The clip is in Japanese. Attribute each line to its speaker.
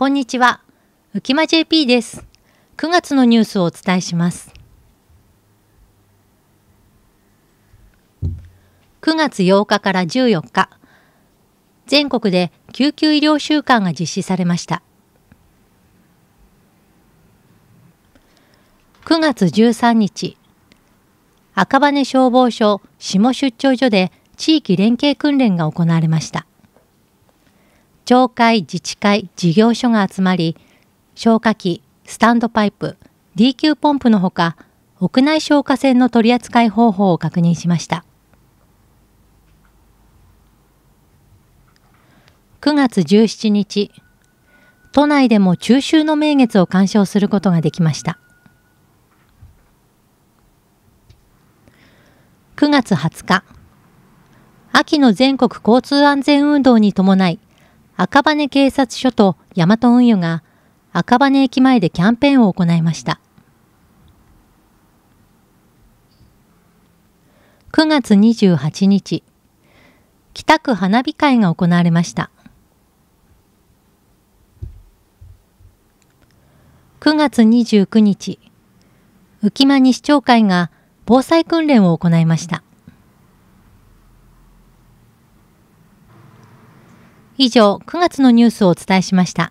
Speaker 1: こんにちは。浮間 JP です。9月のニュースをお伝えします。9月8日から14日、全国で救急医療週間が実施されました。9月13日、赤羽消防署下出張所で地域連携訓練が行われました。町会自治会事業所が集まり消火器スタンドパイプ DQ ポンプのほか屋内消火栓の取り扱い方法を確認しました9月17日都内でも中秋の名月を鑑賞することができました9月20日秋の全国交通安全運動に伴い赤羽警察署と大和運輸が赤羽駅前でキャンペーンを行いました。9月28日、北区花火会が行われました。9月29日、浮間西町会が防災訓練を行いました。以上、9月のニュースをお伝えしました。